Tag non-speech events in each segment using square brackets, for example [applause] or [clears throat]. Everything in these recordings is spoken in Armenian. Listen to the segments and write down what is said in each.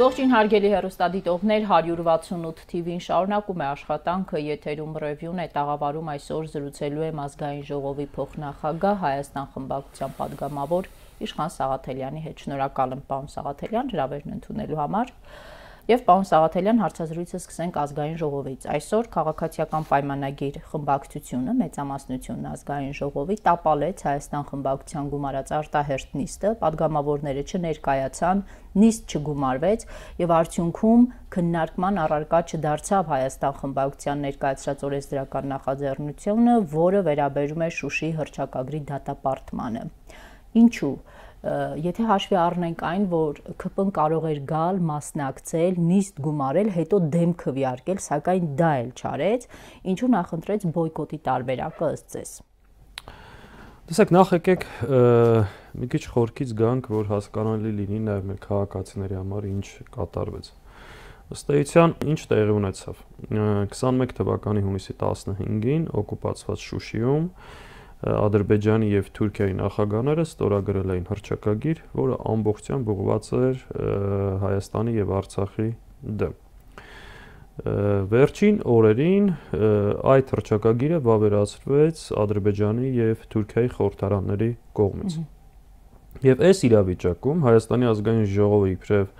Ողջույն հարգելի հերոստադիտողներ 168 TV-ին շարունակում է աշխատանքը եթերում ռևյուն է տաղավարում այսօր զրուցելու է ազգային ժողովի փոխնախագահ Հայաստան խմբակցության падգամավոր Իշխան Սաղաթելյանի հետ շնորհակալ եմ պարոն Սաղաթելյան հրավերն ընդունելու համար եւ պարոն Սաղաթելյան հարցազրույցը սկսենք ազգային ժողովից։ Այսօր քաղաքացիական պայմանագիր խմբակցությունը մեծամասնությունն ազգային ժողովի տապալեց Հայաստան խմբակցության գումարած արտահերտ նիստը, падգամավորները չներկայացան, նիստ չգումարվեց եւ արդյունքում քննարկման առարկա չդարձավ Հայաստան խմբակցության ներկայացրած օրենսդրական նախաձեռնությունը, որը վերաբերում է Շուշի հրճակագրի դատապարտմանը։ Ինչու՞ եթե հաշվի առնենք այն, որ ԿՊ-ն կարող էր գալ, մասնակցել, նիստ գումարել, հետո դեմ քվիարկել, սակայն դա էլ չարեց, ինչու նախընտրեց բոյկոտի տարբերակը ըստ ձեզ։ Տեսեք, նախ եկեք մի քիչ խորքից գանք, որ հասկանալի լինի նաև մեր քաղաքացիների համար ինչ կատարվեց։ Ըստ էության ինչ տեղի ունեցավ 21 թվականի հունիսի 15-ին օկուպացված Շուշիում Ադրբեջանի եւ Թուրքիայի նախագահները ստորագրել էին հրճակագիր, որը ամբողջությամբ ուղղված էր Հայաստանի եւ Արցախի դեմ։ Վերջին օրերին այդ հրճակագիրը վավերացրվեց Ադրբեջանի եւ Թուրքիայի խորհրդարանների կողմից։ Եվ այս իրավիճակում Հայաստանի ազգային ժողովը իբրև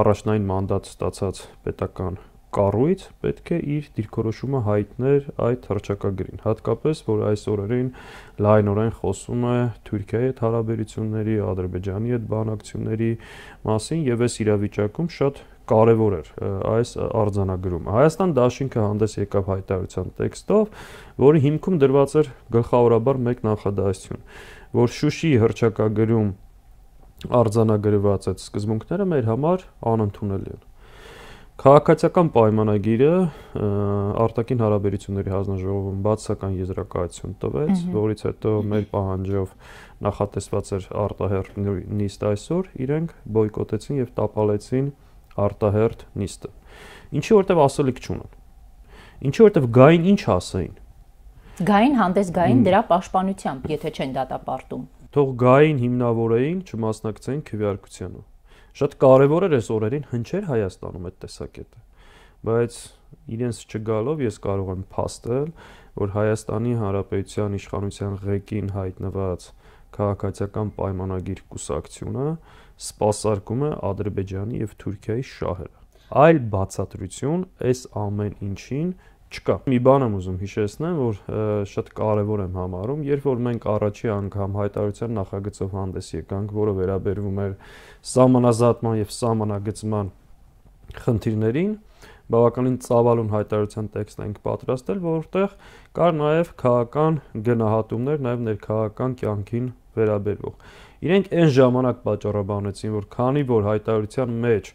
առաջնային մանդատ ստացած պետական կառույց պետք է իր դիրքորոշումը հայտներ այդ հրճակագրին, հատկապես որ այս օրերին լայնորեն խոսում է Թուրքիայի հետ հարաբերությունների, Ադրբեջանի հետ բանակցությունների մասին եւ այս իրավիճակում շատ կարևոր էր այս արձանագրումը։ Հայաստան Դաշինքը հանդես եկավ հայտարարության տեքստով, որի հիմքում դրված էր գլխավորաբար մեկ նախադասություն, որ Շուշիի հրճակագրում արձանագրված այդ սկզբունքները մեր համար անընդունելի են։ Քաղաքացիական պայմանագիրը արտաքին հարաբերությունների հանձնաժողովում բացական եզրակացություն տվեց, որից հետո մեր պահանջով նախատեսված էր արտահերթ նիստ այսօր, իրենք բոյկոտեցին եւ տապալեցին արտահերթ նիստը։ Ինչի որտեվ ասելիք չունեն։ Ինչի որտեվ գային ինչ ասային։ Գային հանդես գային դրա պաշտպանությամբ, եթե չեն դատապարտում։ Թող գային հիմնավորեին, չմասնակցեն քվեարկությանը Շատ կարևոր էր այս օրերին հնչեր Հայաստանում այդ տեսակետը։ Բայց իրենց չգալով ես կարող եմ փաստել, որ Հայաստանի Հանրապետության իշխանության ղեկին հայտնված քաղաքացիական պայմանագիր կուսակցությունը սпасարկում է Ադրբեջանի եւ Թուրքիայի շահերը։ Այլ բացատրություն այս ամեն ինչին չկա։ Մի բան եմ ուզում հիշեցնեմ, որ շատ կարևոր եմ համարում, երբ որ մենք առաջի անգամ հայտարարության նախագծով հանդես եկանք, որը վերաբերվում էր սահմանազատման եւ սահմանագծման խնդիրներին, բավականին ծավալուն հայտարարության տեքստ ենք պատրաստել, որտեղ կար նաեւ քաղաքական գնահատումներ, նաեւ ներքաղաքական կյանքին վերաբերող։ Իրենք այն ժամանակ պատճառաբանեցին, որ քանի որ հայտարարության մեջ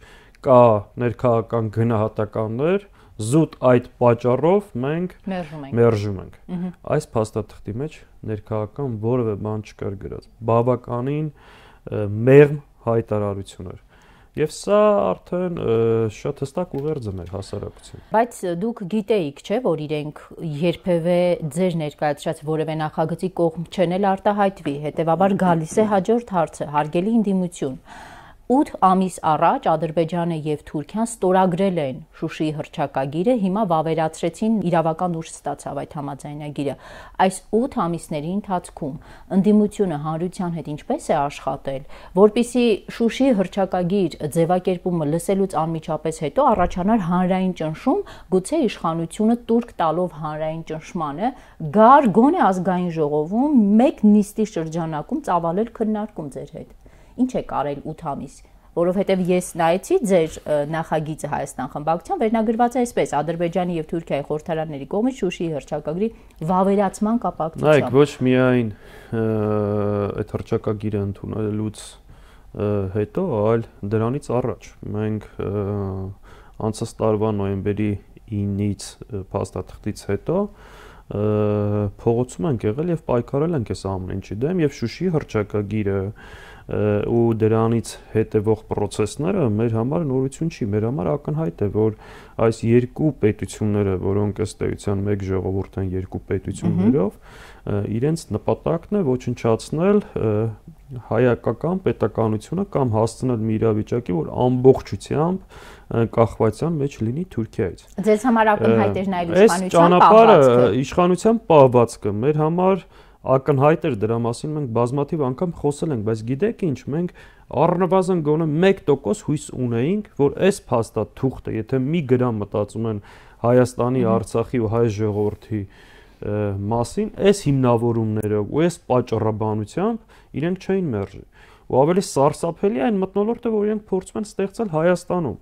կա ներքաղաքական գնահատականներ, զուտ այդ պատճառով մենք մերժում ենք մերժում ենք այս փաստաթղթի մեջ ներքաղաքական որևէ բան չկար գրած բավականին մեղմ հայտարարություններ Եվ սա արդեն շատ հստակ ուղերձն էր հասարակության։ Բայց դուք գիտեիք, չէ՞, որ իրենք երբևէ ձեր ներկայացրած որևէ նախագծի կողմ չեն էլ արտահայտվի, հետևաբար գալիս է հաջորդ հարցը՝ հարգելի ինդիմություն 8 ամիս առաջ Ադրբեջանը եւ Թուրքիան ստորագրել են Շուշիի հրճակագիրը, հիմա վավերացրեցին իրավական ուժ ստացավ այդ համաձայնագիրը։ Այս 8 ամիսների ընթացքում ընդդիմությունը հանրության հետ ինչպես է աշխատել, որբիսի Շուշիի հրճակագիր ձևակերպումը լսելուց անմիջապես հետո առաջանար հանրային ճնշում, գուցե իշխանությունը турք տալով հանրային ճնշմանը գար գոնե ազգային ժողովում մեկ նիստի շրջանակում ծավալել քննարկում ձեր հետ ինչ եք արել 8 ամիս որովհետև ես նայեցի ձեր նախագիծը Հայաստան խմբակցության վերնագրված է այսպես Ադրբեջանի եւ Թուրքիայի խորհրդարանների կողմից Շուշիի հրճակագրի վավերացման կապակցությամբ։ Նայեք, ոչ միայն այդ հրճակագիրը ընդունելուց հետո, այլ դրանից առաջ մենք անցած տարվա նոյեմբերի 9-ից փաստաթղթից հետո փողոցում ենք եղել եւ պայքարել ենք այս ամեն ինչի դեմ եւ Շուշի հրճակագիրը ու դրանից հետևող process-ները մեր համար նորություն չի, մեր համար ակնհայտ է, որ այս երկու պետությունները, որոնք ըստ էության մեկ ժողովուրդ են երկու պետություններով, իրենց նպատակն է ոչնչացնել հայկական պետականությունը կամ հասցնել մի իրավիճակի, որ ամբողջությամբ կախվածության մեջ լինի Թուրքիայից։ Ձեզ համար ակնհայտ էր նաև իշխանության պահվածքը։ Այս ճանապարհը իշխանության պահվածքը մեր համար ակնհայտ էր դրա մասին, մենք բազմաթիվ անգամ խոսել ենք, բայց գիտեք ինչ, մենք առնվազն գոնե 1% հույս ունեինք, որ այս փաստաթուղթը, եթե մի գրամ մտածում են Հայաստանի, Արցախի ու հայ ժողովրդի մասին, այս հիմնավորումներով ու այս պատճառաբանությամբ իրենք չէին մերժի։ Ու ավելի սարսափելի այն մտնոլորտը, որ իրենք փորձում են ստեղծել Հայաստանում։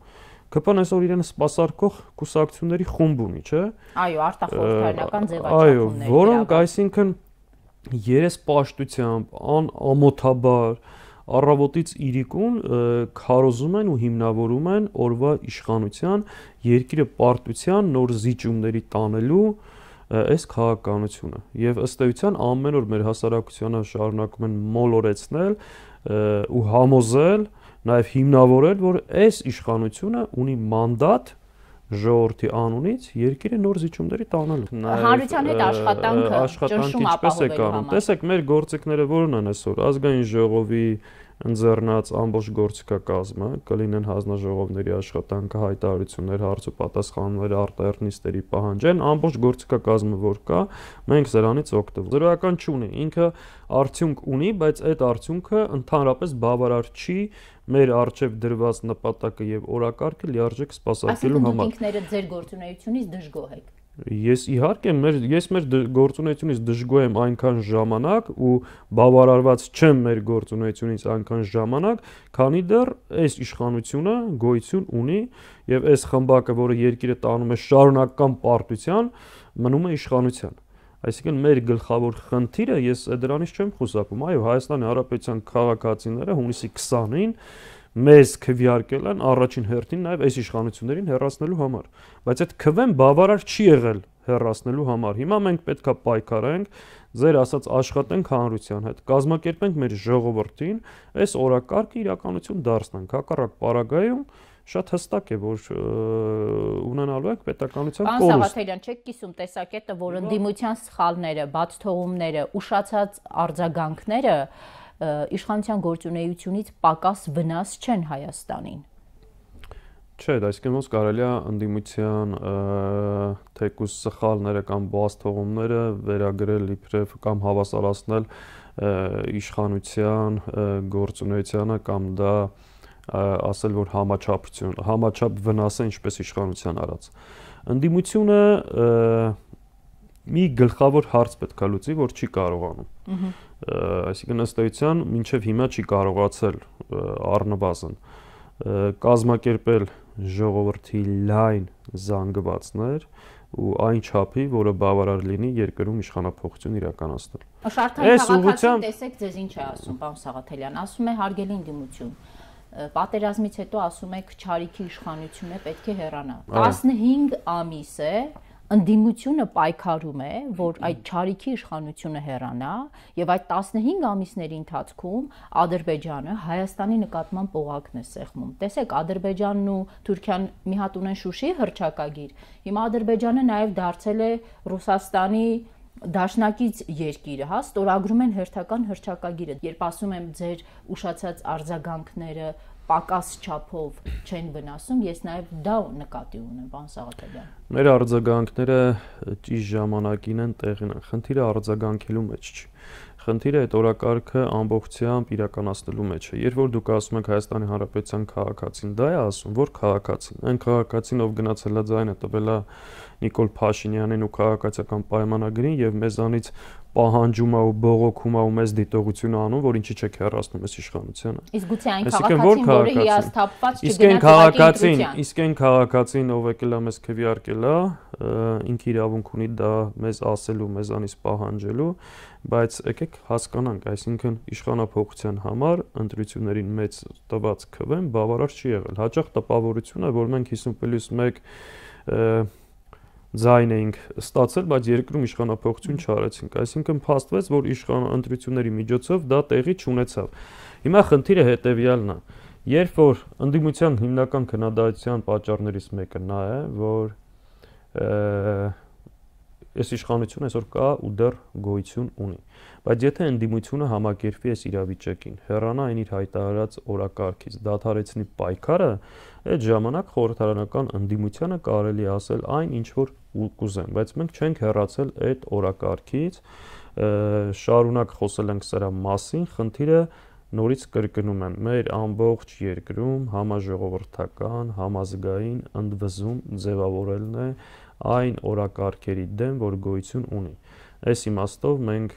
ԿՊ-ն այսօր իրեն սпасարկող կուսակցությունների խումբ ունի, չէ՞։ Այո, արտախորհրդարանական ձևաչափումներ։ Այո, որոնք այսինքն երեսպաշտությամբ, անամոթաբար առավոտից իրիկուն քարոզում են ու հիմնավորում են օրվա իշխանության, երկիրը պարտության նոր զիջումների տանելու այս քաղաքականությունը։ Եվ ըստ էության ամեն օր մեր հասարակությանը շարունակում են մոլորեցնել ու համոզել, նաև հիմնավորել, որ այս իշխանությունը ունի մանդատ ժողովրդի անունից երկիրը նոր զիջումների տանալու։ Հանրության հետ աշխատանքը, աշխատանքը ինչպես է կարող։ Տեսեք, մեր գործիքները որն են այսօր ազգային ժողովի ընձեռնած ամբողջ գործիքակազմը կլինեն հանձնաժողովների աշխատանքը, հայտարարություններ, հարց ու պատասխաններ, արտերնիստերի պահանջեն, ամբողջ գործիքակազմը որ կա, մենք սրանից օգտվում։ Զրոյական չունի, ինքը արդյունք ունի, բայց այդ արդյունքը ընդհանրապես բավարար չի մեր արժեվ դրված նպատակը եւ օրակարգը լիարժեք սпасարկելու համար։ Այսինքն ինքները ձեր գործունեությունից դժգոհ եք։ Ես իհարկե մեր ես մեր գործունեությունից դժգոհ եմ այնքան ժամանակ ու բավարարված չեմ մեր գործունեությունից այնքան ժամանակ, քանի դեռ այս իշխանությունը գոյություն ունի եւ այս խմբակը, որը երկիրը տանում է շարունակական պարտության, մնում է իշխանության։ Այսինքն մեր գլխավոր խնդիրը ես դրանից չեմ խուսափում։ Այո, Հայաստանի Հանրապետության քաղաքացիները հունիսի 20-ին մեզ քվյարկել են առաջին հերթին նաև այս իշխանություններին հերացնելու համար, բայց այդ քվեն բավարար չի եղել հերացնելու համար։ Հիմա մենք պետքա պայքարենք, ձեր ասած աշխատենք հանրության հետ, կազմակերպենք մեր ժողովրդին, այս օրակարգը իրականություն դարձնենք հակառակ պարագայում շատ հստակ է որ ունենալու եք պետականության կողմից։ Անսավաթելյան, չեք կիսում տեսակետը, որ ընդդիմության սխալները, բաց թողումները, ուշացած արձագանքները իշխանության գործունեությունից պակաս վնաս չեն Հայաստանին։ Չէ, դա իսկեն ոնց կարելի է ընդդիմության թեկուս սխալները կամ բաց թողումները վերագրել իբրև կամ հավասարացնել իշխանության գործունեությանը կամ դա ասել որ համաչափություն, համաչափ վնաս է ինչպես իշխանության արած։ Ընդդիմությունը մի գլխավոր հարց պետք է լուծի, որ չի կարողանում։ Ահա այսինքն ըստ էության մինչև հիմա չի կարողացել առնվազն կազմակերպել ժողովրդի լայն զանգվածներ ու այն չափի, որը բավարար լինի երկրում իշխանապողություն իրականացնել։ Շարթային քաղաքացին տեսեք ձեզ ինչ է ասում պարոն Սաղաթելյան, ասում է հարգելի ընդդիմություն պատերազմից հետո ասում եք չարիքի իշխանությունը պետք է հեռանա։ 15 ամիս է ընդդիմությունը պայքարում է, որ այդ ճարիքի իշխանությունը հեռանա եւ այդ 15 ամիսների ընթացքում Ադրբեջանը Հայաստանի նկատմամբ ողակն է սեղմում։ Տեսեք, Ադրբեջանն ու Թուրքիան մի հատ ունեն Շուշի հրճակագիր։ Հիմա Ադրբեջանը նաեւ դարձել է Ռուսաստանի դաշնակից երկիրը, հա, ստորագրում են հերթական հրճակագիրը։ Երբ ասում եմ ձեր ուշացած արձագանքները պակաս չափով չեն վնասում, ես նաև դա նկատի ունեմ, պարոն Սաղաթելյան։ Մեր արձագանքները ճիշտ ժամանակին են տեղին են։ Խնդիրը արձագանքելու մեջ չի։ Խնդիրը այդ օրակարգը ամբողջությամբ իրականացնելու մեջ է։ Երբ որ դուք ասում եք Հայաստանի Հանրապետության քաղաքացին, դա է ասում, որ քաղաքացին։ Այն քաղաքացին, ով գնացել է ձայնը տվել է Նիկոլ Փաշինյանին ու քաղաքացիական պայմանագրին եւ մեզանից պահանջում է ու բողոքում է ու մեզ դիտողություն անում, որ ինչի՞ չեք հեռացնում այս իշխանությունը։ Իսկ գուցե այն քաղաքացին, որը հիասթափված չգնաց այդ իրավիճակին։ Իսկ այն քաղաքացին, ով եկել է մեզ քվիարկել, ինքը իրավունք ունի դա մեզ ասելու, մեզանից պահանջելու բայց եկեք հասկանանք, այսինքն իշխանապողության համար ընտրություններին մեծ տված քվեն բավարար չի եղել։ Հաճախ տպավորություն է, որ մենք 50+1 ձայն էինք ստացել, բայց երկրում իշխանապողություն չարեցինք։ Այսինքն փաստվեց, որ իշխան ընտրությունների միջոցով դա տեղի չունեցավ։ Հիմա խնդիրը հետևյալն է։ Երբ որ ընդդիմության հիմնական քննադատության պատճառներից մեկը նա է, որ և, Այս իշխանությունը այսօր կա ու դեռ գոյություն ունի։ Բայց եթե ընդդիմությունը համակերպվի այս իրավիճակին, հեռանա այն իր հայտարարած օրակարգից, դադարեցնի պայքարը, այդ ժամանակ խորհրդարանական ընդդիմությանը կարելի ասել այն, ինչ որ կուզեն, բայց մենք չենք հեռացել այդ օրակարգից, շարունակ խոսել ենք սրա մասին, խնդիրը նորից կրկնում եմ մեր ամբողջ երկրում համաժողովրդական համազգային ընդվզում ձևավորելն է այն օրակարգերի դեմ, որ գոյություն ունի։ Այս իմաստով մենք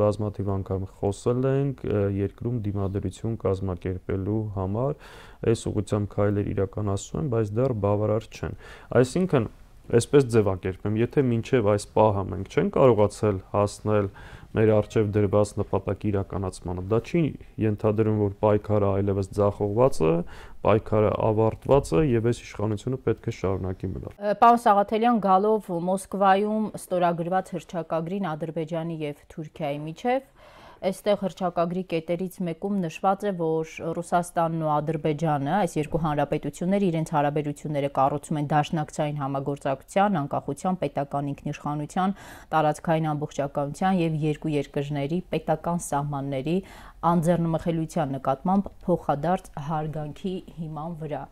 բազմաթիվ անգամ խոսել ենք երկրում դիմադրություն կազմակերպելու համար, այս ուղղությամբ քայլեր իրականացում են, բայց դեռ բավարար չեն։ Այսինքն, այսպես ձևակերպեմ, եթե մինչև այս պահը մենք չեն կարողացել հասնել մեր արժև դրված նպատակի իրականացմանը։ Դա չի ենթադրում, որ պայքարը այլևս ձախողված է, պայքարը ավարտված է եւ այս իշխանությունը պետք է շարունակի մնալ։ Պարոն Սաղաթելյան, գալով Մոսկվայում ստորագրված հրճակագրին Ադրբեջանի եւ Թուրքիայի միջև այստեղ հրճակագրի կետերից մեկում նշված է, որ Ռուսաստանն ու Ադրբեջանը, այս երկու հանրապետությունները իրենց հարաբերությունները կառուցում են դաշնակցային համագործակցության, անկախության, պետական ինքնիշխանության, տարածքային ամբողջականության եւ երկու երկրների պետական սահմանների անձեռնմխելիության նկատմամբ փոխադարձ հարգանքի հիման վրա։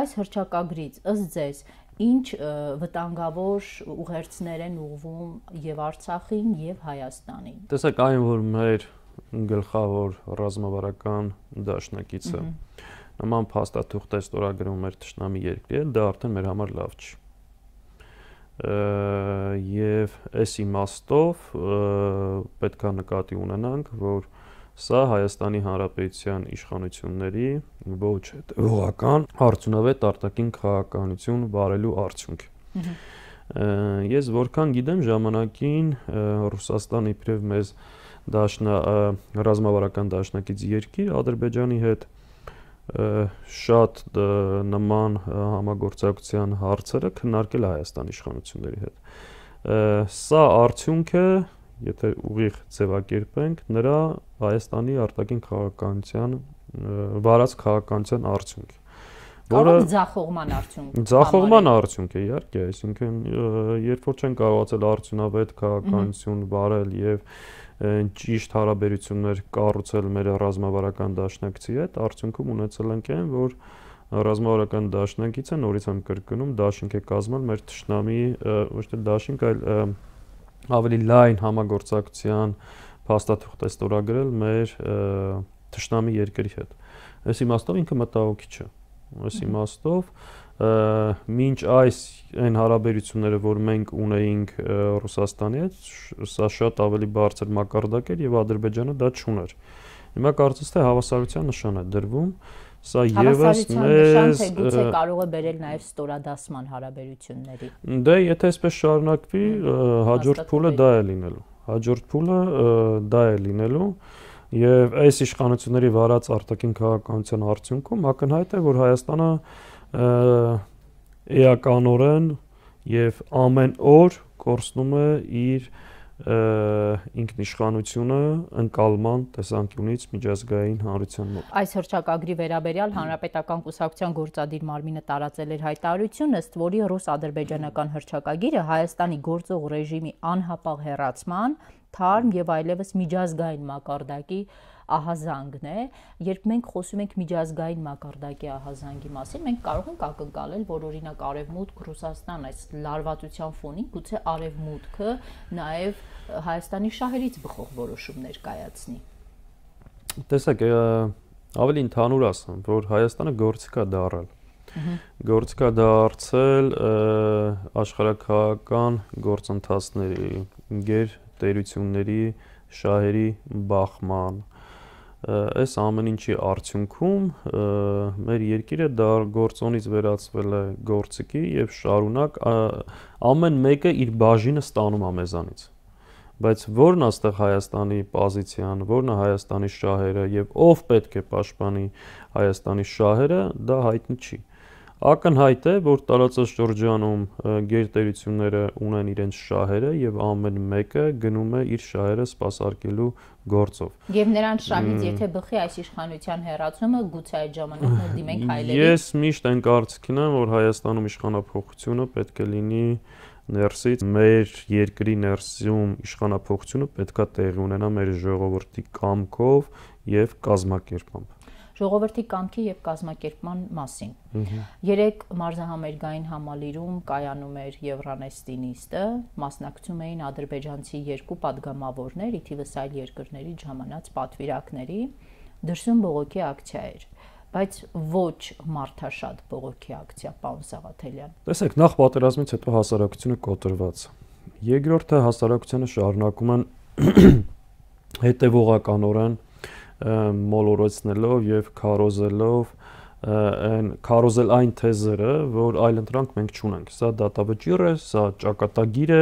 Այս հրճակագրից ըստ ձեզ ինչ վտանգավոր ուղերձներ են ուղվում եւ Արցախին եւ Հայաստանին։ Տեսեք, այն որ մեր գլխավոր ռազմավարական դաշնակիցը նման փաստաթուղթ է ստորագրում մեր ճշնամի երկրի էլ, դա արդեն մեր համար լավ չի։ Եվ այս իմաստով պետքա նկատի ունենանք, որ և, Սա Հայաստանի Հանրապետության իշխանությունների ոչ հետևողական հարցունավետ արտաքին քաղաքականություն վարելու արդյունք է։ Ես որքան գիտեմ ժամանակին Ռուսաստանը իբրև մեզ դաշնա ռազմավարական դաշնակից երկիր Ադրբեջանի հետ շատ նման համագործակցության հարցերը քննարկել Հայաստանի իշխանությունների հետ։ Սա արդյունք է, եթե ուղիղ ձևակերպենք, նրա Հայաստանի արտաքին քաղաքականության վարած քաղաքականության արդյունք որը ձախողման արդյունք ձախողման արդյունք է իհարկե այսինքն երբ որ չեն կարողացել արդյունավետ քաղաքականություն վարել եւ ճիշտ հարաբերություններ կառուցել մեր ռազմավարական դաշնակցի հետ արդյունքում ունեցել ենք այն որ ռազմավարական դաշնակիցը նորից եմ կրկնում դաշինք է կազմել մեր ճշնամի ոչ թե դաշինք այլ ավելի լայն համագործակցության փաստաթուղթ է ստորագրել մեր ճշնամի երկրի հետ։ Այս իմաստով ինքը մտահոգի չէ։ Այս իմաստով մինչ այս այն հարաբերությունները, որ մենք ունեինք Ռուսաստանի հետ, սա շատ ավելի բարձր մակարդակ էր եւ Ադրբեջանը դա չուներ։ Հիմա կարծես թե հավասարության նշան է դրվում, Սա եւս մեզ գուցե կարող է բերել նաեւ ստորադասման հարաբերությունների։ Դե եթե այսպես շարունակվի, հաջորդ փուլը դա է լինելու։ Հաջորդ փուլը դա է լինելու եւ այս իշխանությունների վարած արտաքին քաղաքականության արդյունքում ակնհայտ է որ Հայաստանը էականորեն եւ ամեն օր կորցնում է իր և, ինքնիշխանությունը ընկալման տեսանկյունից միջազգային հանրության մոտ։ Այս հրճակագրի վերաբերյալ Հանրապետական կուսակցության գործադիր Մարմինը տարածել էր հայտարարությունը, ըստ որի ռուս-ադրբեջանական հրճակագիրը Հայաստանի գործող ռեժիմի անհապաղ հեռացման, թարմ եւ այլևս միջազգային մակարդակի ահազանգն է, երբ մենք խոսում ենք միջազգային մակարդակի ահազանգի մասին, մենք կարող ենք ակնկալել, որ օրինակ Արևմուտք Ռուսաստան այս լարվածության ֆոնին գուցե Արևմուտքը նաև Հայաստանի շահերից բխող որոշումներ կայացնի։ Տեսեք, ավելի ընդհանուր ասեմ, որ Հայաստանը գործ կա դարել։ Գործ կա դարձել աշխարհակահական գործընթացների, գեր տերությունների շահերի բախման, այս ամեն ինչի արդյունքում մեր երկիրը դա գործոնից վերածվել է գործիքի եւ շարունակ ամեն մեկը իր բաժինը ստանում է մեզանից բայց ո՞րն է այստեղ Հայաստանի պոզիցիան, ո՞րն է Հայաստանի շահերը եւ ով պետք է պաշտպանի Հայաստանի շահերը, դա հայտնի չի։ Ա, Ակնհայտ է, որ տարածաշրջանում գերտերությունները ունեն իրենց շահերը եւ ամեն մեկը գնում է իր շահերը սпасարկելու գործով։ Եվ նրանց շահից եթե բխի այս իշխանության հերացումը, գուցե այդ ժամանակ մենք դիմենք հայելերի։ Ես միշտ այն կարծիքն եմ, որ Հայաստանում իշխանապողությունը պետք է լինի ներսից մեր երկրի ներսում իշխանապողությունը պետքա տեղի ունենա մեր ժողովրդի կամքով եւ կազմակերպամբ ժողովրդի կամքի եւ կազմակերպման մասին։ Երեք մարզահամերգային համալիրում կայանում էր Եվրանեստինիստը, մասնակցում էին ադրբեջանցի երկու падգամավորներ, ի թիվս այլ երկրների ժամանած պատվիրակների, դրսում բողոքի ակցիա էր բայց ոչ մարդաշատ բողոքի ակցիա Պարոն Սաղաթելյան։ Տեսեք, նախ պատերազմից հետո հասարակությունը կոտրված։ Երկրորդը հասարակությունը շարունակում են [clears throat] հետևողականորեն մոլորեցնելով եւ քարոզելով այն քարոզել այն թեզերը, որ այլընտրանք մենք չունենք։ Սա դատավճիռ է, սա ճակատագիր է,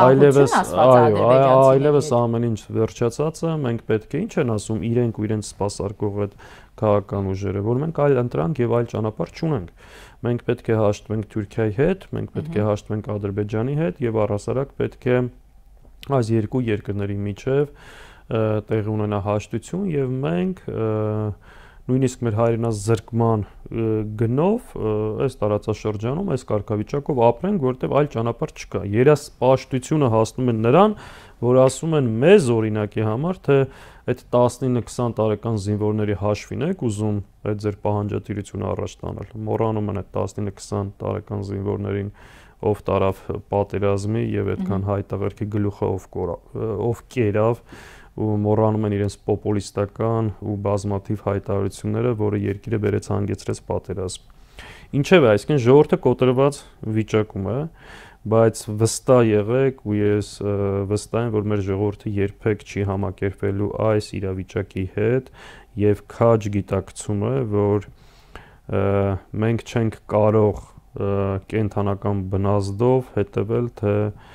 այլևս այո, այլևս ամեն ինչ վերջացած է, մենք պետք է ինչ են ասում իրենք ու իրենց սпасարկող այդ քաղաքական ուժերը, որ մենք այլ ընտրանք եւ այլ ճանապարհ չունենք։ Մենք պետք է հաշտվենք Թուրքիայի հետ, մենք պետք է հաշտվենք Ադրբեջանի հետ եւ առհասարակ պետք է այս երկու երկրների միջև տեղի ունենա հաշտություն եւ մենք նույնիսկ մեր հայրենաց զրկման գնով այս տարածաշրջանում այս կարգավիճակով ապրենք, որտեղ այլ ճանապարհ չկա։ Երասպաշտությունը հասնում է նրան, որ ասում են մեզ օրինակի համար, թե այդ 19-20 տարեկան զինվորների հաշվին եք ուզում այդ ձեր պահանջատիրությունը առաջ տանել։ Մոռանում են այդ 19-20 տարեկան զինվորներին ով տարավ պատերազմի եւ այդքան հայ տղերքի գլուխը ով կորա ով կերավ ու մոռանում են իրենց պոպուլիստական ու բազմաթիվ հայտարարությունները, որը երկիրը բերեց հանգեցրեց պատերազմ։ Ինչևէ, այսինքն ժողովրդը կոտրված վիճակում է, բայց վստահ եղեք ու ես վստահ եմ, որ մեր ժողովուրդը երբեք չի համակերպելու այս իրավիճակի հետ եւ քաջ գիտակցումը, որ մենք չենք կարող կենթանական բնազդով հետևել թե դե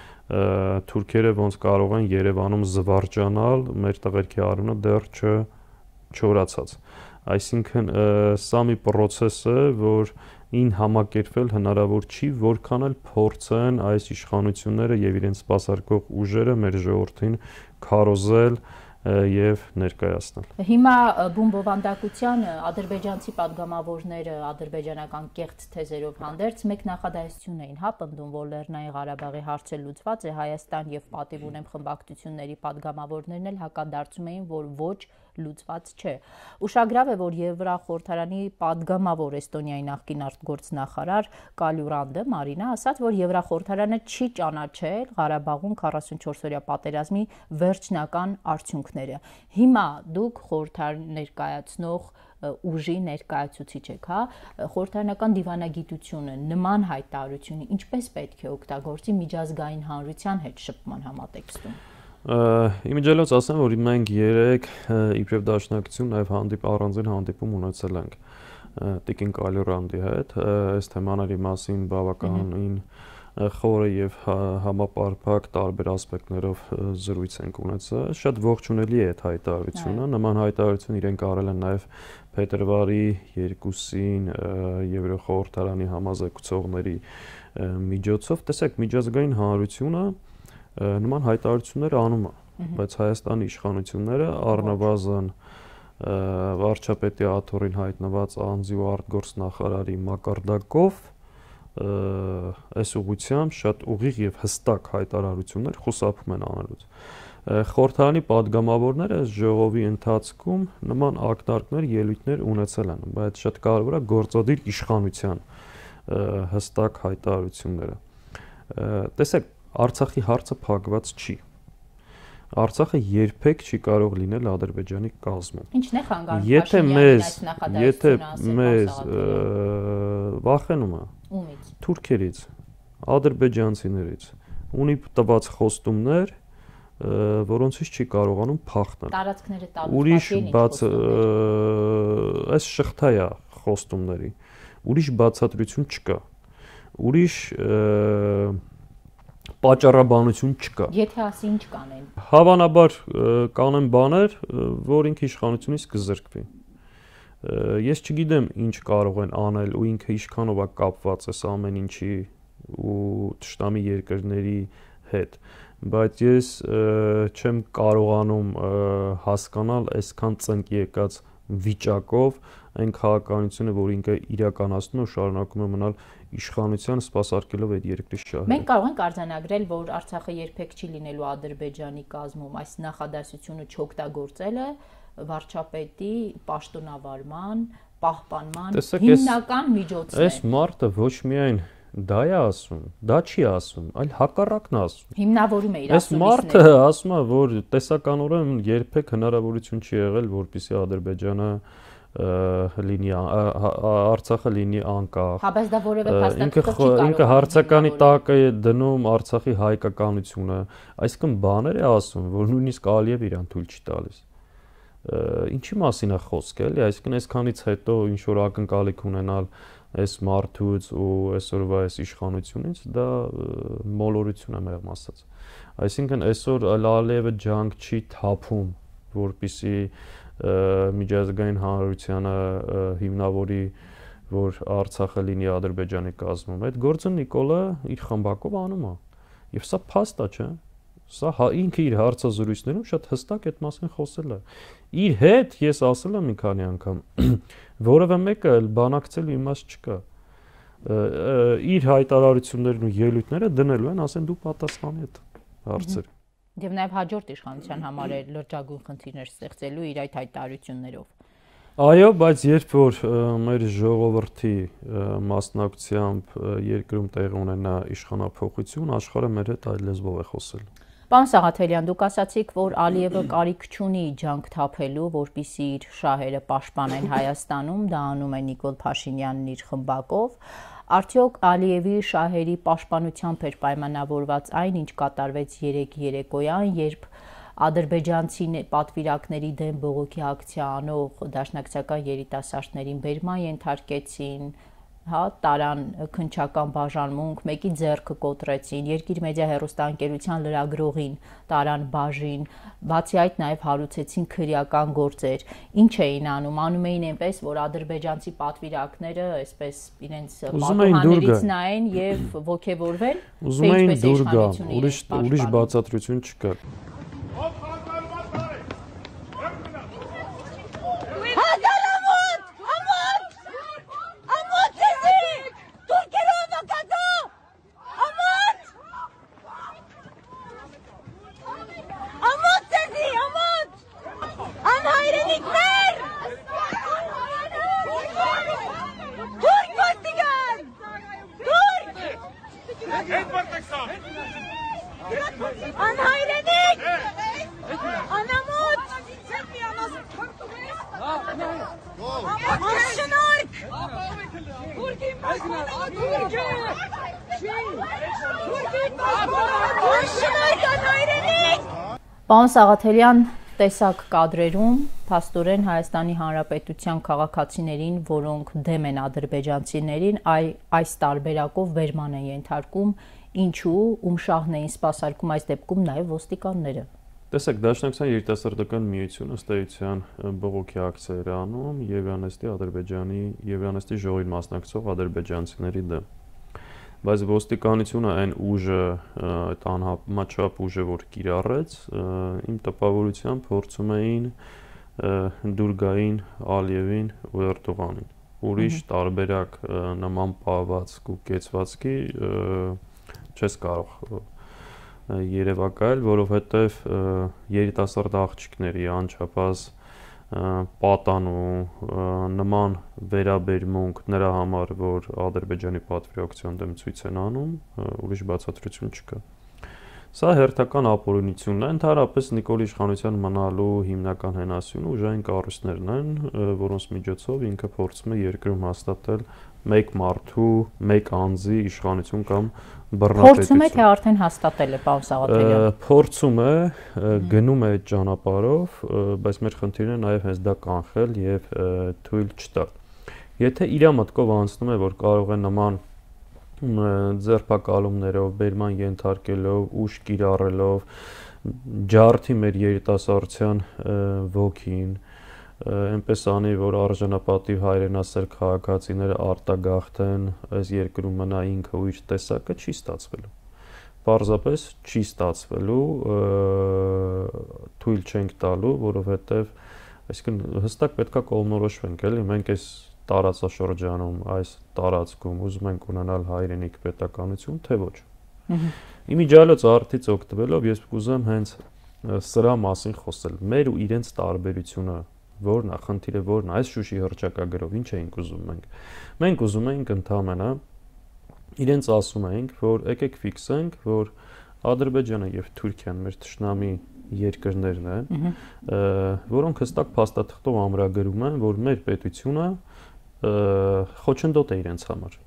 թուրքերը ոնց կարող են Երևանում զվարճանալ, մեր տղերքի արունը դեռ չ չորացած։ Այսինքն սա մի process է, որ ին համակերպվել հնարավոր չի, որքան էլ փորձեն այս իշխանությունները եւ իրենց սպասարկող ուժերը մեր ժողովրդին քարոզել, և եւ ներկայացնել։ Հիմա բումբովանդակությանը ադրբեջանցի падգամավորները ադրբեջանական կեղծ թեզերով հանդերձ մեկ նախադասություն էին հա պնդում, որ Լեռնային Ղարաբաղի հարցը լուծված է Հայաստան եւ պատիվ ունեմ խմբակցությունների падգամավորներն էլ հակադարձում էին, որ ոչ լուծված չէ։ Ուշագրավ է, որ Եվրախորհրդարանի падգամավոր Էստոնիայի նախկին արտգործնախարար Կալյուրանդը Մարինա ասաց, որ Եվրախորհրդարանը չի ճանաչել Ղարաբաղում 44-օրյա պատերազմի վերջնական արդյունքները։ Հիմա դուք խորհրդար ներկայացնող ուժի ներկայացուցիչ եք, հա, խորհրդարանական դիվանագիտությունը նման հայտարարությունը ինչպես պետք է օգտագործի միջազգային հանրության հետ շփման համատեքստում։ Իմիջելոց ասեմ, որ մենք 3 իբրև դաշնակցություն նաև հանդիպ առանձին հանդիպում ունեցել ենք Տիկին Կալյուրանդի հետ։ Այս թեմաների մասին բավականին խորը եւ հա, համապարփակ տարբեր ասպեկտներով զրույց ենք ունեցել։ Շատ ողջունելի է այդ հայտարարությունը։ Նման հայտարարություն իրենք արել են նաև փետրվարի 2-ին Եվրոխորհրդարանի համազեկուցողների միջոցով։ Տեսեք, միջազգային հանրությունը նման հայտարարություններ անում է, բայց Հայաստանի իշխանությունները առնվազն վարչապետի աթորին հայտնված անձի ու արտգործնախարարի մակարդակով այս ուղությամբ շատ ուղիղ եւ հստակ հայտարարություններ խուսափում են անելուց։ Խորհրդանի падգամավորները ժողովի ընթացքում նման ակնարկներ, ելույթներ ունեցել են, բայց շատ կարևոր է գործադիր իշխանության հստակ հայտարարությունները։ Տեսեք, Արցախի հարցը փակված չի։ Արցախը երբեք չի կարող լինել Ադրբեջանի կազմում։ Ինչն է խանգարում։ Եթե մեզ, եթե մեզ վախենում է։ Ումից։ Թուրքերից, ադրբեջանցիներից։ Ունի տված խոստումներ, որոնցից չի կարողանում փախնել։ Տարածքները տալու։ Ուրիշ բաց այս շղթայ է խոստումների։ Ուրիշ բացատրություն չկա։ Ուրիշ և, պատճառաբանություն չկա։ Եթե ասի ինչ կանեն։ Հավանաբար կանեն բաներ, որ ինքը իշխանությունից կզրկվի։ Ես չգիտեմ ինչ կարող են անել ու ինքը ինչքանով է կապված այս ամեն ինչի ու ճշտամի երկրների հետ, բայց ես չեմ կարողանում հասկանալ այսքան ծնկ եկած վիճակով այն քաղաքականությունը, որ ինքը իրականացնում ու շարունակում է մնալ իշխանության սпасարկելով այդ երկրի շահերը։ Մենք կարող ենք արձանագրել, որ Արցախը երբեք չի լինելու Ադրբեջանի կազմում, այս նախադասությունը չօգտագործելը վարչապետի պաշտոնավարման պահպանման հիմնական միջոցն է։ Այս մարտը ոչ միայն դա է ասում, դա չի ասում, այլ հակառակն ասում։ Հիմնավորում է իր ասումիսն։ Այս մարտը ասում է, որ տեսականորեն երբեք հնարավորություն չի եղել, որpիսի Ադրբեջանը լինի հա, Արցախը լինի անկախ։ Հա, բայց դա որևէ փաստաթղթ չի կարող։ Ինքը հարցականի տակ է դնում Արցախի հայկականությունը, այսինքն բաներ է ասում, որ նույնիսկ Ալիև իրան թույլ չի տալիս ինչի մասին է խոսքը, էլի, այսինքն այսքանից հետո ինչ որ ակնկալիք ունենալ այս մարդուց ու այսօրվա այս իշխանությունից, դա մոլորություն է մեղմ ասած։ Այսինքն այսօր Լալիևը ջանք չի թափում, որpիսի միջազգային հանրությանը հիմնավորի որ Արցախը լինի Ադրբեջանի կազմում։ Այդ գործը Նիկոլը իր խմբակով անում է։ Եվ սա փաստ է, չէ՞։ Սա հա ինքը իր հարցազրույցներում շատ հստակ այդ մասին խոսել է։ Իր հետ ես ասել եմ մի քանի անգամ, [clears throat] որևէ մեկը էլ բանակցելու իմաստ չկա։ Իր հայտարարություններն ու ելույթները դնելու են, ասեն դու պատասխանի այդ հարցերը եւ նաեւ հաջորդ իշխանության համար է լրջագույն խնդիրներ ստեղծելու իր այդ հայտարարություններով։ Այո, բայց երբ որ մեր ժողովրդի մասնակցությամբ երկրում տեղ ունենա իշխանապողություն, աշխարհը մեր հետ այլ լեզվով է խոսել։ Պարոն Սաղաթելյան, դուք ասացիք, որ Ալիևը կարիք չունի ջանք թափելու, որpիսի իր շահերը պաշտպանեն Հայաստանում, դա անում է Նիկոլ Փաշինյանն իր խմբակով։ Արդյոք Ալիևի շահերի պաշտպանությամբ էր պայմանավորված այն, ինչ կատարվեց 3 երեկոյան, երբ ադրբեջանցի պատվիրակների դեմ բողոքի ակցիա անող դաշնակցական երիտասարդներին բերման ենթարկեցին, են հա, տարան քնչական բաժանմունք, մեկի ձեռքը կոտրեցին, երկիր մեդիա հերոստանգերության լրագրողին տարան բաժին, բացի այդ նաև հարուցեցին քրեական գործեր։ Ինչ էին անում, անում էին այնպես, որ ադրբեջանցի պատվիրակները այսպես իրենց պատուհաններից նայեն եւ ողքեվորվեն։ Ուզում էին դուր գա, ուրիշ ուրիշ բացատրություն չկա։ Հոփ Պարոն Սաղաթելյան տեսակ կադրերում Փաստորեն Հայաստանի Հանրապետության քաղաքացիներին, որոնք դեմ են ադրբեջանցիներին, այ այս տարբերակով վերման են ենթարկում, ինչու ում շահն էին սпасարկում այս դեպքում նաև ոստիկանները։ Տեսեք, Դաշնակցության երիտասարդական միությունը ստեյության բողոքի ակցիա էր անում Եվրանեստի Ադրբեջանի Եվրանեստի ժողովի մասնակցող ադրբեջանցիների դեմ բայց ոստիկանությունը այն ուժը այդ անհամաչափ ուժը որ կիրառեց իմ տպավորությամբ փորձում էին դուր գային Ալիևին ու Էրդողանին ուրիշ տարբերակ նման պահվածք ու կեցվածքի չես կարող երևակայել որովհետև երիտասարդ աղջիկների անչափահաս պատանու նման վերաբերմունք նրա համար, որ Ադրբեջանի պատվիրակության դեմ ցույց են անում, ուրիշ բացատրություն չկա։ Սա հերթական ապօրինությունն է, ընդհանրապես Նիկոլ իշխանության մնալու հիմնական հենասյունը ուժային կառույցներն են, որոնց միջոցով ինքը փորձում է երկրում հաստատել մեկ մարդու, մեկ անձի իշխանություն կամ բռնապետություն։ Փորձում է թե արդեն հաստատել է պարոն Սաղաթելյան։ Փորձում է գնում է այդ ճանապարով, բայց մեր խնդիրն է նաև հենց դա կանխել եւ թույլ չտալ։ Եթե իր մտքով անցնում է, որ կարող է նման ձերբակալումներով, բերման ենթարկելով, ուշ կիրառելով ջարդի մեր երիտասարդության ոգին, և, այնպես անի, որ արժանապատիվ հայրենասեր քաղաքացիները արտագաղթեն այս երկրում մնա ինքը ու իր տեսակը չի ստացվելու։ Պարզապես չի ստացվելու, թույլ չենք տալու, որովհետև այսինքն հստակ պետքա կողմնորոշվենք, էլի մենք այս տարածաշրջանում, այս տարածքում ուզում ենք ունենալ հայրենիք պետականություն, թե ոչ։ Իմիջիալոց արդից օգտվելով ես կուզեմ հենց սրա մասին խոսել։ Մեր ու իրենց տարբերությունը Որն է խնդիրը, որն է այս Շուշի հրճակագրով ինչ էինք ուզում մենք։ Մենք ուզում էինք ընդհանրը իրենց ասում էինք, որ եկեք ֆիքսենք, որ Ադրբեջանը եւ Թուրքիան մեր ճշնամի երկրներն են, որոնք հստակ փաստաթղթով ամրագրում են, որ մեր պետությունը խոչընդոտ է իրենց համար։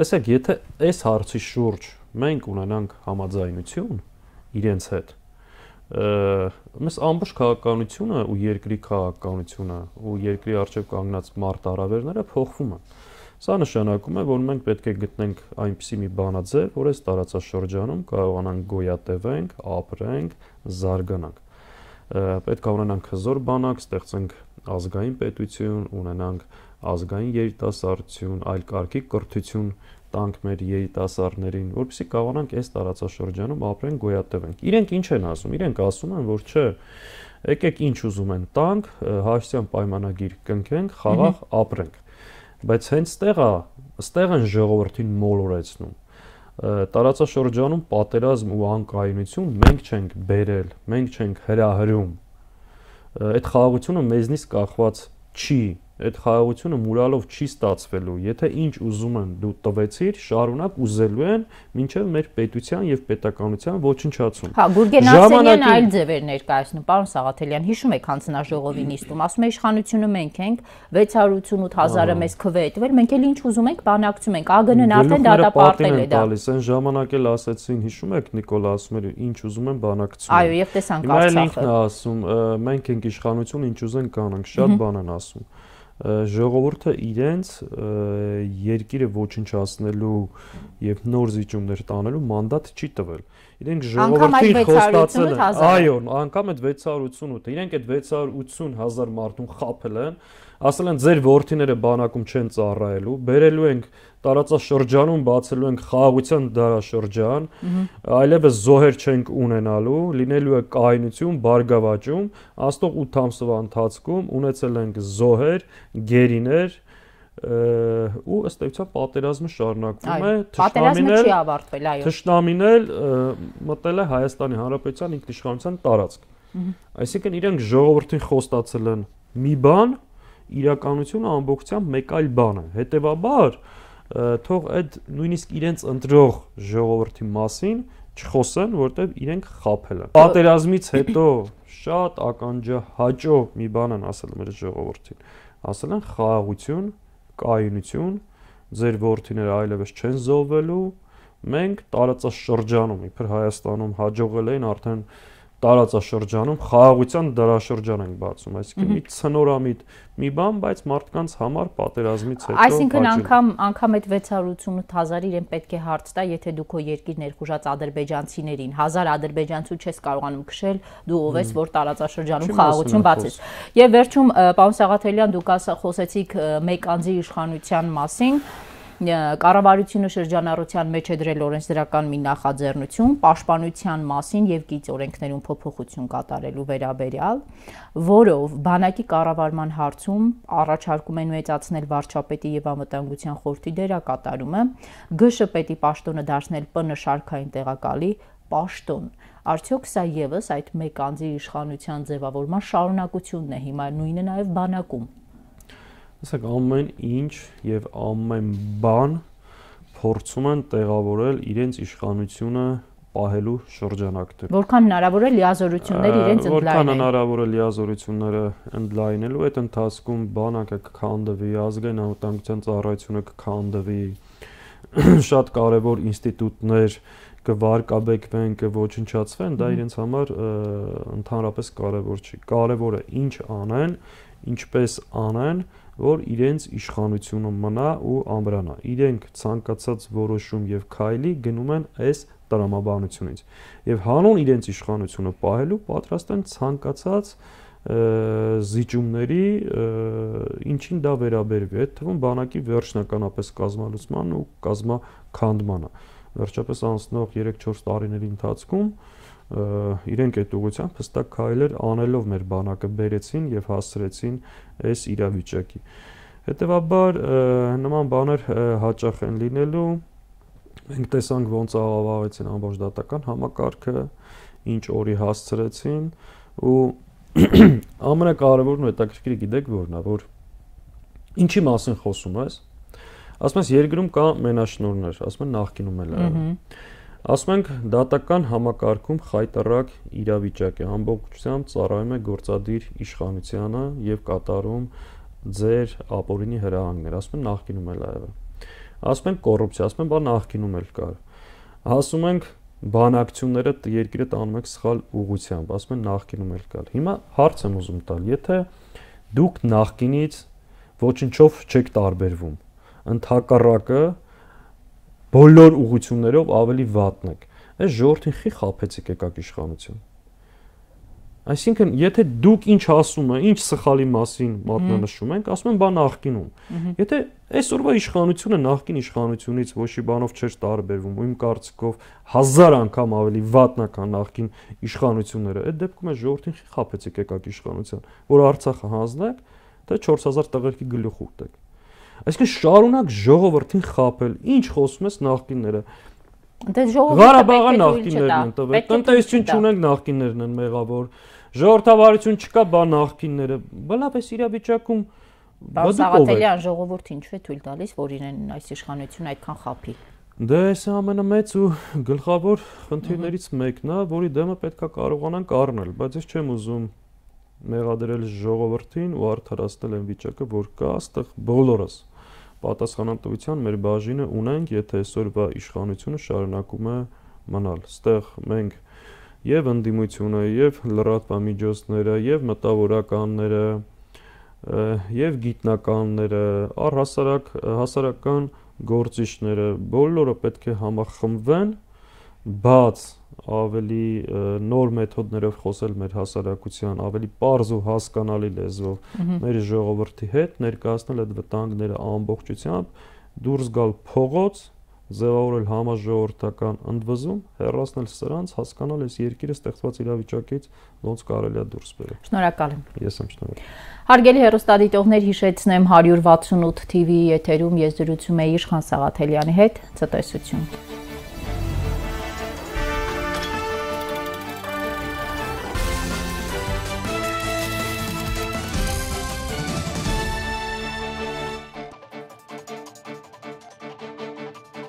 Տեսեք, եթե այս հարցի շուրջ մենք ունենանք համաձայնություն իրենց հետ, մեզ ամբողջ քաղաքականությունը ու երկրի քաղաքականությունը ու երկրի արժեվ կանգնած մարդ արավերները փոխվում են։ Սա նշանակում է, որ մենք պետք է գտնենք այնպիսի մի բանաձև, որ այս տարածաշրջանում կարողանանք գոյատևենք, ապրենք, զարգանանք։ Պետք է ունենանք հզոր բանակ, ստեղծենք ազգային պետություն, ունենանք ազգային երիտասարդություն, այլ կարգի կրթություն, տանք մեր երիտասարդներին, որպեսզի կարողանանք այս տարածաշրջանում ապրեն, գոյատևենք։ Իրենք ինչ են ասում։ Իրենք ասում են, որ չէ, եկեք ինչ ուզում են տանք, հաշտյան պայմանագիր կնքենք, խաղաղ ապրենք։ Բայց հենց ստեղ է, ստեղ են ժողովրդին մոլորեցնում տարածաշրջանում պատերազմ ու անկայունություն մենք չենք բերել, մենք չենք հրահրում։ Այդ խաղաղությունը մեզնից կախված չի, այդ խաղաղությունը մուրալով չի ստացվելու։ Եթե ինչ ուզում են դու տվեցիր, շարունակ ուզելու են մինչև մեր պետության եւ պետականության ոչնչացում։ Հա, Գուրգենասենյան այլ ձևեր ներկայացնում, պարոն Սաղաթելյան, հիշում եք հանձնաժողովի նիստում, ասում է իշխանությունը մենք ենք, 688.000-ը մեզ քվե է տվել, մենք էլ ինչ ուզում ենք, բանակցում ենք, ԱԳՆ-ն արդեն դատապարտել է դա։ Գալիս են ժամանակ էլ ասեցին, հիշում եք Նիկոլ ասում էր, ինչ ուզում են բանակցում։ Այո, եւ տեսանք Արցախը։ Հիմա ինքն է ասում, մենք ենք իշխանություն, ինչ ուզենք կանենք, շատ բան են ասում ժողովուրդը իրենց երկիրը ոչնչացնելու եւ նոր զիջումներ տանելու մանդատ չի տվել։ Իրենք ժողովրդին խոստացել են, այո, անգամ այդ 688-ը, իրենք այդ 680.000 մարդուն խափել են, ասել են ձեր worth-իները բանակում չեն ծառայելու, բերելու ենք տարածաշրջանում բացելու ենք խաղաղության դարաշրջան, այլևս զոհեր չենք ունենալու, լինելու է կայունություն, բարգավաճում, աստող 8 ամսվա ընթացքում ունեցել ենք զոհեր, գերիներ, ու ըստ էության պատերազմը շարունակվում է թշնամինել չի ավարտվել այո թշնամինել մտել է Հայաստանի Հանրապետության ինքնիշխանության տարածք այսինքն իրենք ժողովրդին խոստացել են մի բան իրականությունը ամբողջությամբ մեկ այլ բան է հետեւաբար թող այդ նույնիսկ իրենց ընտրող ժողովրդի մասին չխոսեն, որտեղ իրենք խափել են։ Պատերազմից հետո շատ ականջահաճո մի բան են ասել մեր ժողովրդին։ Ասել են խաղաղություն, կայունություն, ձեր worth-իները այլևս չեն զոհվելու։ Մենք տարածաշրջանում, իբր Հայաստանում հաջողել էին արդեն տարածաշրջանում խաղաղության դարաշրջան ենք բացում, այսինքն մի ցնորամիտ մի բան, բայց մարդկանց համար պատերազմից հետո Այսինքն անգամ անգամ այդ 680.000 իրեն պետք է հարց տա, եթե դու քո երկիր ներխուժած ադրբեջանցիներին 1000 ադրբեջանցու չես կարողանում քշել, դու ով ես, որ տարածաշրջանում խաղաղություն բացես։ Եվ վերջում պարոն Սաղաթելյան դուք ասա խոսեցիք մեկ անձի իշխանության մասին, կառավարությունը շրջանառության մեջ է դրել օրենսդրական մի նախաձեռնություն պաշտպանության մասին եւ գիծ օրենքներում փոփոխություն կատարելու վերաբերյալ, որով բանակի կառավարման հարցում առաջարկում են մեծացնել վարչապետի եւ անվտանգության խորհրդի դերակատարումը, ԳՇ պետի պաշտոնը դարձնել ՊՆ շարքային տեղակալի պաշտոն։ Արդյոք սա եւս այդ մեկ անձի իշխանության ձևավորման շարունակությունն է հիմա նույնը նաեւ բանակում։ Տեսեք, ամեն ինչ եւ ամեն բան փորձում են տեղավորել իրենց իշխանությունը պահելու շրջանակներում։ Որքան հնարավոր է լիազորությունները իրենց ընդլայնել։ Որքան հնարավոր է լիազորությունները ընդլայնելու, այդ ընթացքում բանակը կքանդվի, ազգային անվտանգության ծառայությունը կքանդվի, [clears throat] շատ կարևոր ինստիտուտներ կվարկաբեկվեն, կոչնչացվեն, դա իրենց համար ընդհանրապես կարևոր չի։ Կարևորը ինչ անեն, ինչպես անեն, որ իրենց իշխանությունը մնա ու ամրանա։ Իրենք ցանկացած որոշում եւ քայլի գնում են այս տրամաբանությունից եւ հանուն իրենց իշխանությունը պահելու պատրաստ են ցանկացած զիջումների ինչին դա վերաբերվի, այդ թվում բանակի վերջնականապես կազմալուծման ու կազմաքանդմանը։ Վերջապես անցնող 3-4 տարիների ընթացքում իրենք այդ ուղությամբ հստակ քայլեր անելով մեր բանակը բերեցին եւ հասցրեցին այս իրավիճակի։ Հետևաբար նման բաներ հաճախ են լինելու։ Մենք տեսանք ոնց ավարտեցին ամբողջ դատական համակարգը, ինչ օրի հասցրեցին ու [clears throat] ամենակարևորն ու հետաքրքիրը գիտեք որնա, որ ինչի մասին խոսում ես։ Ասում ես երկրում կա մենաշնորներ, ասում են նախկինում էլ։ Ահա Ասում ենք, դատական համակարգում խայտարակ իրավիճակ է, ամբողջությամբ ծառայում է գործադիր իշխանությանը եւ կատարում ձեր ապօրինի հրահանգներ, ասում են նախկինում էլ այո։ Ասում են կոռուպցիա, ասում են բա նախկինում էլ կար։ Ասում ենք բանակցությունները երկիրը տանում եք սխալ ուղությամբ, ասում են նախկինում էլ կար։ Հիմա հարց եմ ուզում տալ, եթե դուք նախկինից ոչինչով չեք տարբերվում, ընդհակառակը բոլոր ուղություններով ավելի վատն եք։ Այս ժողովրդին խի խափեցիք եկակ իշխանություն։ Այսինքն, եթե դուք ինչ ասում եք, ինչ սխալի մասին մատնանշում ենք, ասում են բան աղկինում։ Եթե այսօրվա իշխանությունը նախկին իշխանությունից ոչ մի բանով չէր տարբերվում, ու իմ կարծիքով 1000 անգամ ավելի վատն է քան նախկին իշխանությունները, այդ դեպքում է ժողովրդին խափեցիք եկակ իշխանության, որ Արցախը հանձնեք, թե 4000 տղերքի գլուխ ուտեք։ Այսինքն շարունակ ժողովրդին խապել։ Ինչ խոսում ես նախկինները։ Դե ժողովուրդը Ղարաբաղը նախկիններն են տվել։ Տնտեսություն չունենք, նախկիններն են մեղավոր։ Ժողովրդավարություն չկա, բա նախկինները։ Բլավ էս իրավիճակում Բայց Սաղաթելյան ժողովուրդը ինչու է թույլ տալիս, որ իրեն այս իշխանությունը այդքան խափի։ Դե այս ամենը մեծ ու գլխավոր խնդիրներից մեկն է, որի դեմը պետքա կարողանանք առնել, բայց ես չեմ ուզում մեղադրել ժողովրդին ու արդարացնել այն վիճակը, որ կա այստեղ բոլորս պատասխանատվության մեր բաժինը ունենք, եթե այսօրվա իշխանությունը շարունակում է մնալ։ Ստեղ մենք եւ ընդդիմությունը, եւ լրատվամիջոցները, եւ մտավորականները, եւ գիտնականները, առհասարակ հասարակական գործիչները, բոլորը պետք է համախմբվեն բաց, ավելի նոր մեթոդներով խոսել մեր հասարակության, ավելի པարզ ու հասկանալի լեզվով մեր ժողովրդի հետ, ներկայացնել այդ վտանգները ամբողջությամբ, դուրս գալ փողոց, ձևավորել համաժողովրդական ընդվզում, հերացնել սրանց, հասկանալ այս երկիրը ստեղծված իրավիճակից ոնց կարելի է դուրս բերել։ Շնորհակալ եմ։ Ես եմ շնորհակալ։ Հարգելի հերոստատիտողներ, հիշեցնեմ 168 TV եթերում ես զրուցում եի Իշխան Սաղաթելյանի հետ, ցտեսություն։